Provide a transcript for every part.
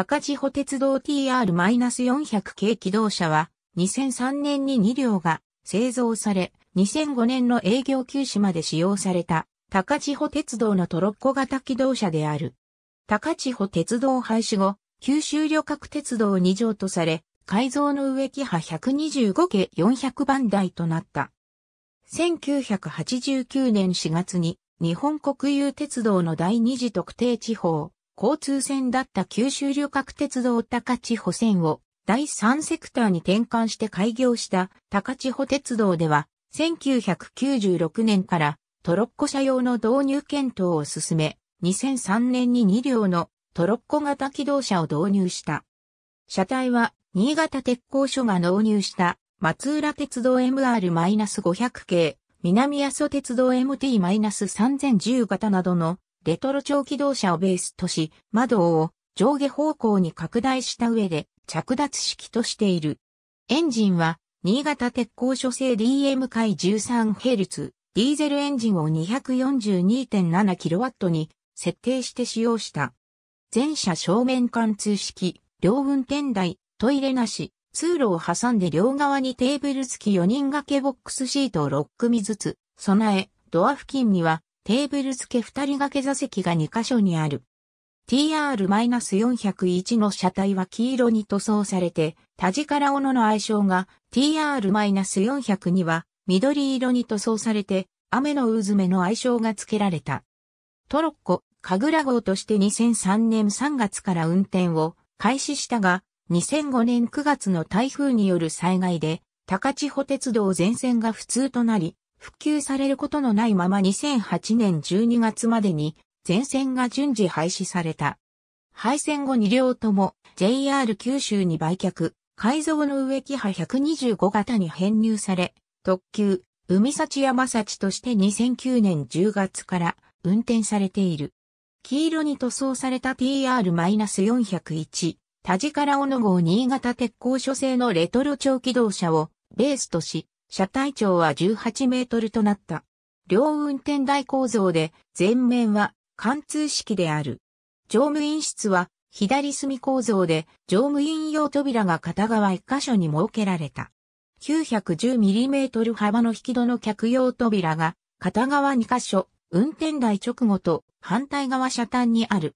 高千穂鉄道 TR-400 系機動車は2003年に2両が製造され、2005年の営業休止まで使用された高千穂鉄道のトロッコ型機動車である。高千穂鉄道廃止後、九州旅客鉄道2条とされ、改造の植木派125系400番台となった。1989年4月に日本国有鉄道の第二次特定地方、交通線だった九州旅客鉄道高千穂線を第3セクターに転換して開業した高千穂鉄道では、1996年からトロッコ車用の導入検討を進め、2003年に2両のトロッコ型機動車を導入した。車体は新潟鉄工所が納入した松浦鉄道 MR-500 系、南阿蘇鉄道 MT-3010 型などのレトロ超機動車をベースとし、窓を上下方向に拡大した上で着脱式としている。エンジンは、新潟鉄工所製 DM 回 13Hz、ディーゼルエンジンを 242.7kW に設定して使用した。全車正面貫通式、両運転台、トイレなし、通路を挟んで両側にテーブル付き4人掛けボックスシートを6組ずつ備え、ドア付近にはテーブル付け二人掛け座席が2箇所にある。TR-401 の車体は黄色に塗装されて、田オノの愛称が TR-402 は緑色に塗装されて、雨の渦目の愛称が付けられた。トロッコ、神楽号として2003年3月から運転を開始したが、2005年9月の台風による災害で、高千穂鉄道全線が不通となり、復旧されることのないまま2008年12月までに全線が順次廃止された。廃線後2両とも JR 九州に売却、改造の植木派125型に編入され、特急、海幸山幸として2009年10月から運転されている。黄色に塗装された TR-401、田地から小野号新潟鉄鋼所製のレトロ超機動車をベースとし、車体長は18メートルとなった。両運転台構造で、前面は貫通式である。乗務員室は左隅構造で、乗務員用扉が片側1箇所に設けられた。910mm 幅の引き戸の客用扉が片側2箇所、運転台直後と反対側車端にある。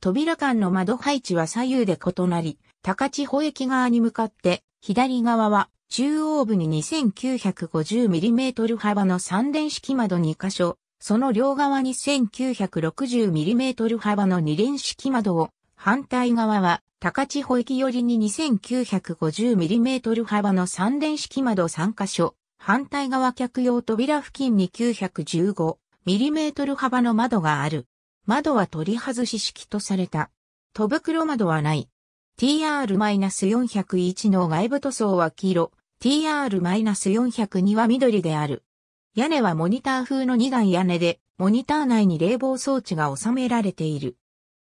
扉間の窓配置は左右で異なり、高千穂駅側に向かって左側は中央部に 2950mm 幅の三連式窓2箇所、その両側に 1960mm 幅の二連式窓を、反対側は高千穂駅寄りに 2950mm 幅の三連式窓3箇所、反対側客用扉付近に 915mm 幅の窓がある。窓は取り外し式とされた。戸袋窓はない。TR-401 の外部塗装は黄色、TR-402 は緑である。屋根はモニター風の2段屋根で、モニター内に冷房装置が収められている。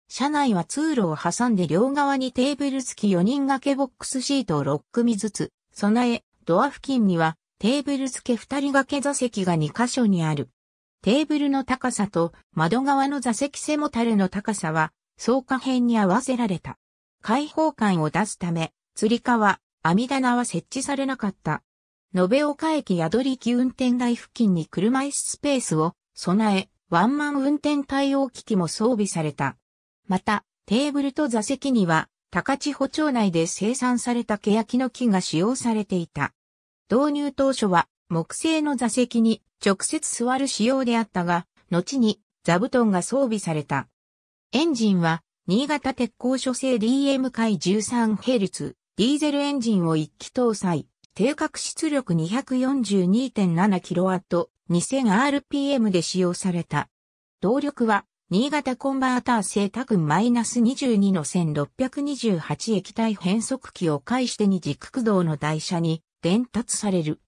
車内は通路を挟んで両側にテーブル付き4人掛けボックスシートを6組ずつ備え、ドア付近にはテーブル付け2人掛け座席が2箇所にある。テーブルの高さと窓側の座席背もたれの高さは、草加辺に合わせられた。開放感を出すため、釣り革、網棚は設置されなかった。延岡駅宿り機運転台付近に車椅子スペースを備え、ワンマン運転対応機器も装備された。また、テーブルと座席には、高千穂町内で生産された欅の木が使用されていた。導入当初は、木製の座席に直接座る仕様であったが、後に座布団が装備された。エンジンは、新潟鉄工所製 DM 回 13Hz、ディーゼルエンジンを一気搭載、定格出力 242.7kW、2000rpm で使用された。動力は、新潟コンバーター製タクン -22 の1628液体変速機を介して二軸駆動の台車に伝達される。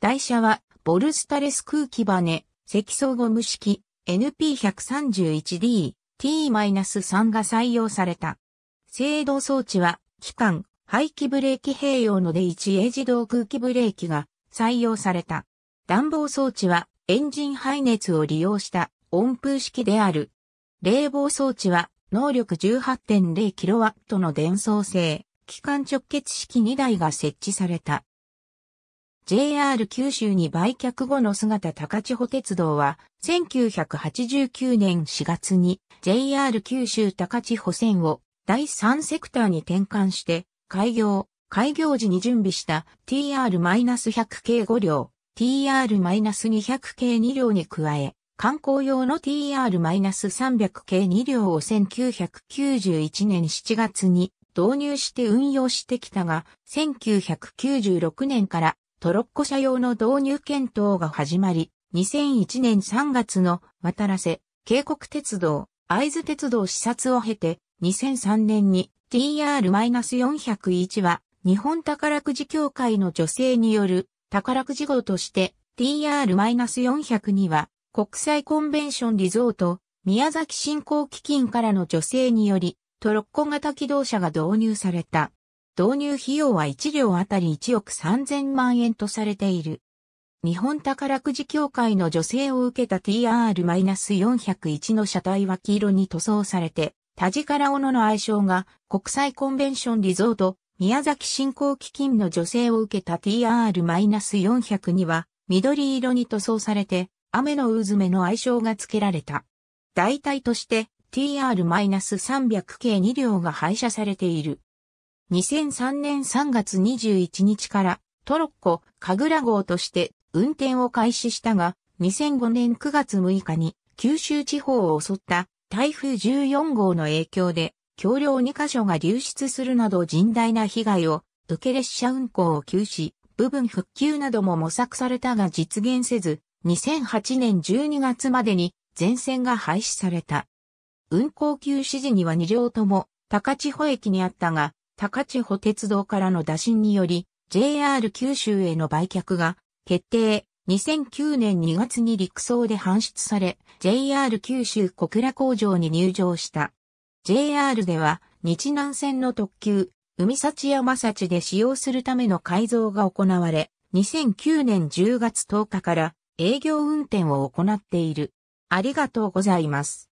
台車は、ボルスタレス空気バネ、積層ゴム式 NP131D、T-3 が採用された。制動装置は、機関、排気ブレーキ併用ので一エ自動空気ブレーキが採用された。暖房装置はエンジン排熱を利用した温風式である。冷房装置は能力 18.0kW の伝送性、機関直結式2台が設置された。JR 九州に売却後の姿高千穂鉄道は、1989年4月に JR 九州高千穂線を第3セクターに転換して、開業、開業時に準備した TR-100 k 5両、TR-200 k 2両に加え、観光用の TR-300 k 2両を1991年7月に導入して運用してきたが、1996年からトロッコ車用の導入検討が始まり、2001年3月の渡らせ、渓谷鉄道、合津鉄道視察を経て、2003年に TR-401 は日本宝くじ協会の女性による宝くじ号として TR-402 は国際コンベンションリゾート宮崎振興基金からの女性によりトロッコ型機動車が導入された。導入費用は1両あたり1億3000万円とされている。日本宝くじ協会の女性を受けた TR-401 の車体は黄色に塗装されて、田ラ小野の愛称が国際コンベンションリゾート、宮崎振興基金の助成を受けた TR-400 には緑色に塗装されて雨の渦目の愛称が付けられた。代替として TR-300 系2両が廃車されている。2003年3月21日からトロッコ、カグラ号として運転を開始したが、2005年9月6日に九州地方を襲った台風14号の影響で、橋梁2カ所が流出するなど甚大な被害を受け列車運行を休止、部分復旧なども模索されたが実現せず、2008年12月までに全線が廃止された。運行休止時には2両とも高千穂駅にあったが、高千穂鉄道からの打診により、JR 九州への売却が決定。2009年2月に陸送で搬出され、JR 九州小倉工場に入場した。JR では、日南線の特急、海幸山幸で使用するための改造が行われ、2009年10月10日から営業運転を行っている。ありがとうございます。